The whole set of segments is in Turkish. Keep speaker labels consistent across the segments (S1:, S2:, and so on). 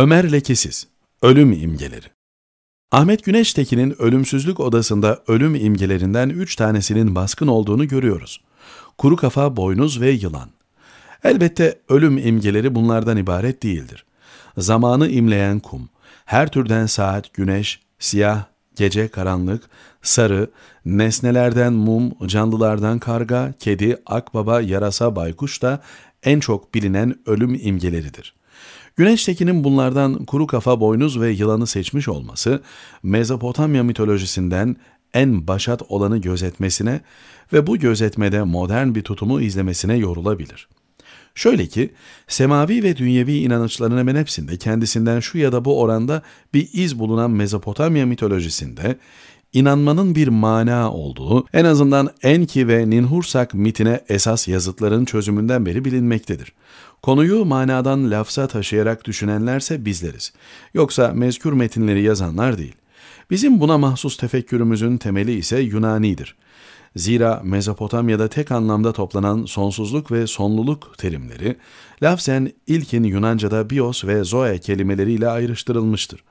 S1: Ömer Lekesiz, Ölüm İmgeleri Ahmet Güneştekin'in ölümsüzlük odasında ölüm imgelerinden üç tanesinin baskın olduğunu görüyoruz. Kuru kafa, boynuz ve yılan. Elbette ölüm imgeleri bunlardan ibaret değildir. Zamanı imleyen kum, her türden saat, güneş, siyah, gece karanlık, sarı, nesnelerden mum, canlılardan karga, kedi, akbaba, yarasa, baykuş da en çok bilinen ölüm imgeleridir. Güneştekin'in bunlardan kuru kafa boynuz ve yılanı seçmiş olması, Mezopotamya mitolojisinden en başat olanı gözetmesine ve bu gözetmede modern bir tutumu izlemesine yorulabilir. Şöyle ki, semavi ve dünyevi inançların hemen hepsinde kendisinden şu ya da bu oranda bir iz bulunan Mezopotamya mitolojisinde inanmanın bir mana olduğu en azından Enki ve Ninhursak mitine esas yazıtların çözümünden beri bilinmektedir. Konuyu manadan lafza taşıyarak düşünenlerse bizleriz. Yoksa mezkür metinleri yazanlar değil. Bizim buna mahsus tefekkürümüzün temeli ise Yunani'dir. Zira Mezopotamya'da tek anlamda toplanan sonsuzluk ve sonluluk terimleri, lafzen ilkin Yunanca'da bios ve zoe kelimeleriyle ayrıştırılmıştır.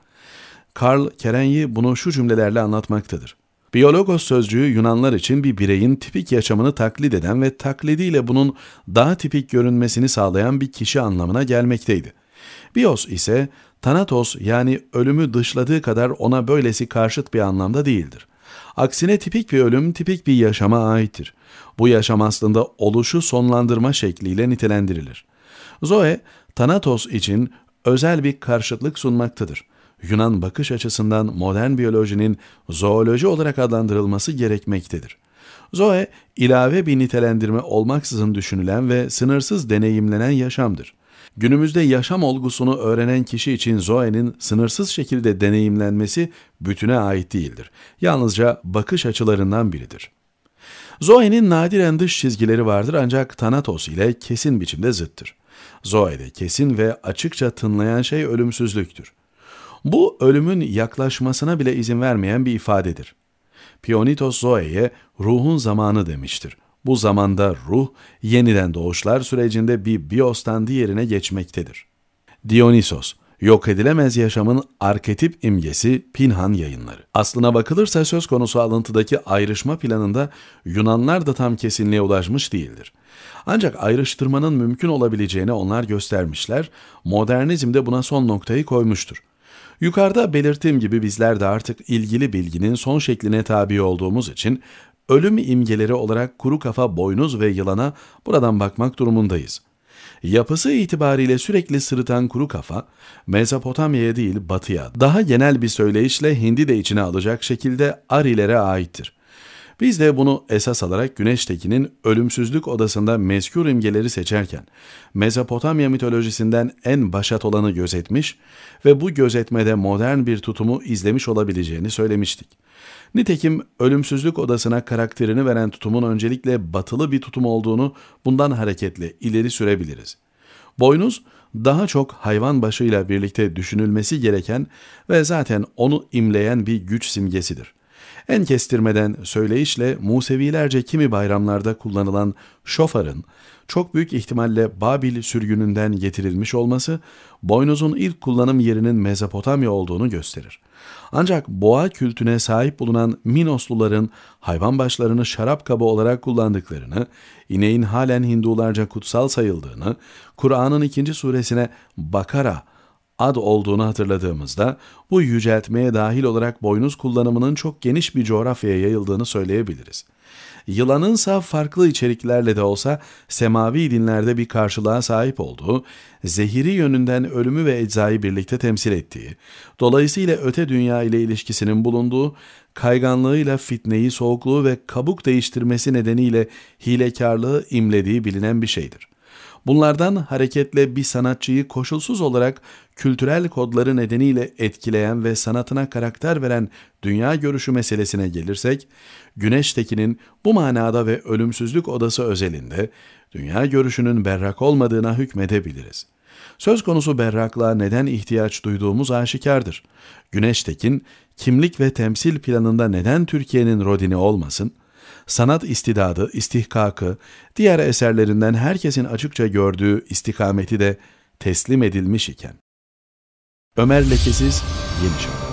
S1: Karl Kerenyi bunu şu cümlelerle anlatmaktadır. Biyologos sözcüğü Yunanlar için bir bireyin tipik yaşamını taklit eden ve taklidiyle bunun daha tipik görünmesini sağlayan bir kişi anlamına gelmekteydi. Bios ise Thanatos yani ölümü dışladığı kadar ona böylesi karşıt bir anlamda değildir. Aksine tipik bir ölüm tipik bir yaşama aittir. Bu yaşam aslında oluşu sonlandırma şekliyle nitelendirilir. Zoe, Thanatos için özel bir karşıtlık sunmaktadır. Yunan bakış açısından modern biyolojinin zooloji olarak adlandırılması gerekmektedir. Zoe, ilave bir nitelendirme olmaksızın düşünülen ve sınırsız deneyimlenen yaşamdır. Günümüzde yaşam olgusunu öğrenen kişi için Zoe'nin sınırsız şekilde deneyimlenmesi bütüne ait değildir. Yalnızca bakış açılarından biridir. Zoe'nin nadiren dış çizgileri vardır ancak Thanatos ile kesin biçimde zıttır. Zoe'de kesin ve açıkça tınlayan şey ölümsüzlüktür. Bu ölümün yaklaşmasına bile izin vermeyen bir ifadedir. Pionitos Zoe'ye ruhun zamanı demiştir. Bu zamanda ruh yeniden doğuşlar sürecinde bir biostan diğerine geçmektedir. Dionysos, yok edilemez yaşamın arketip imgesi Pinhan yayınları. Aslına bakılırsa söz konusu alıntıdaki ayrışma planında Yunanlar da tam kesinliğe ulaşmış değildir. Ancak ayrıştırmanın mümkün olabileceğini onlar göstermişler, modernizm de buna son noktayı koymuştur. Yukarıda belirttiğim gibi bizler de artık ilgili bilginin son şekline tabi olduğumuz için ölüm imgeleri olarak kuru kafa, boynuz ve yılana buradan bakmak durumundayız. Yapısı itibariyle sürekli sırıtan kuru kafa, Mezopotamya'ya değil batıya, daha genel bir söyleyişle Hindi de içine alacak şekilde Arilere aittir. Biz de bunu esas alarak Güneştekin'in ölümsüzlük odasında mezkür imgeleri seçerken Mezopotamya mitolojisinden en başat olanı gözetmiş ve bu gözetmede modern bir tutumu izlemiş olabileceğini söylemiştik. Nitekim ölümsüzlük odasına karakterini veren tutumun öncelikle batılı bir tutum olduğunu bundan hareketle ileri sürebiliriz. Boynuz daha çok hayvan başıyla birlikte düşünülmesi gereken ve zaten onu imleyen bir güç simgesidir. En kestirmeden söyleyişle Musevilerce kimi bayramlarda kullanılan şofarın çok büyük ihtimalle Babil sürgününden getirilmiş olması boynuzun ilk kullanım yerinin Mezopotamya olduğunu gösterir. Ancak boğa kültüne sahip bulunan Minosluların hayvan başlarını şarap kabı olarak kullandıklarını, ineğin halen Hindularca kutsal sayıldığını, Kur'an'ın ikinci suresine Bakara ad olduğunu hatırladığımızda bu yüceltmeye dahil olarak boynuz kullanımının çok geniş bir coğrafyaya yayıldığını söyleyebiliriz. Yılanın Yılanınsa farklı içeriklerle de olsa semavi dinlerde bir karşılığa sahip olduğu, zehiri yönünden ölümü ve eczayı birlikte temsil ettiği, dolayısıyla öte dünya ile ilişkisinin bulunduğu, kayganlığıyla fitneyi, soğukluğu ve kabuk değiştirmesi nedeniyle hilekarlığı imlediği bilinen bir şeydir. Bunlardan hareketle bir sanatçıyı koşulsuz olarak kültürel kodları nedeniyle etkileyen ve sanatına karakter veren dünya görüşü meselesine gelirsek, Güneştekin'in bu manada ve ölümsüzlük odası özelinde dünya görüşünün berrak olmadığına hükmedebiliriz. Söz konusu berraklığa neden ihtiyaç duyduğumuz aşikardır. Güneştekin, kimlik ve temsil planında neden Türkiye'nin Rodin'i olmasın, Sanat istidadı, istihkakı, diğer eserlerinden herkesin açıkça gördüğü istikameti de teslim edilmiş iken. Ömer Lekesiz Yeni Şarkı